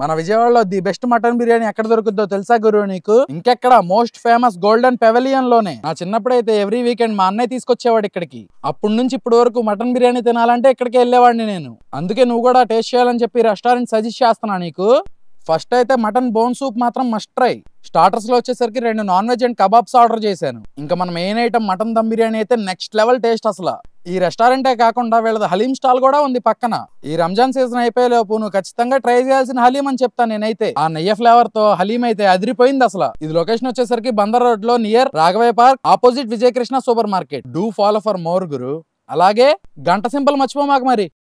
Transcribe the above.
మన విజయవాడలో the best mutton biryani ఎక్కడ దొరుకుతుందో తెలుసా గురువు నీకు ఇంకెక్కడ మోస్ట్ ఫేమస్ గోల్డెన్ పెవలియన్ లోనే నా చిన్నప్పుడైతే ఎవ్రీ వీకెండ్ మా అన్నయ్య తీసుకొచ్చేవాడు ఇక్కడికి అప్పటి నుంచి ఇప్పటి వరకు మటన్ బిర్యానీ తినాలంటే ఇక్కడికి వెళ్ళేవాడిని నేను అందుకే నువ్వు కూడా టేస్ట్ చేయాలని చెప్పి రెస్టారెంట్ సజెస్ట్ చేస్తున్నా నీకు ఫస్ట్ అయితే మటన్ బోన్ సూప్ మాత్రం మస్ట్ ట్రై స్టార్టర్స్లో వచ్చేసరికి రెండు non veg and kebabs order చేశాను ఇంకా మనం main item mutton dum biryani అయితే నెక్స్ట్ లెవెల్ టేస్ట్ అసలు ఈ రెస్టారెంటే కాకుండా వీళ్ళది హలీం స్టాల్ కూడా ఉంది పక్కన ఈ రంజాన్ సీజన్ అయిపోయే లోపు నువ్వు ఖచ్చితంగా ట్రై చేయాల్సిన హలీం అని చెప్తాను నేనైతే ఆ నెయ్య ఫ్లేవర్ తో హలీం అయితే అదిరిపోయింది అసలు ఇది లొకేషన్ వచ్చేసరికి బందర్ రోడ్ లో near Raghavaiah park opposite Vijayakrishna super market do follow for more గురు అలాగే గంట సింపుల్ మర్చిపోమాకు మరి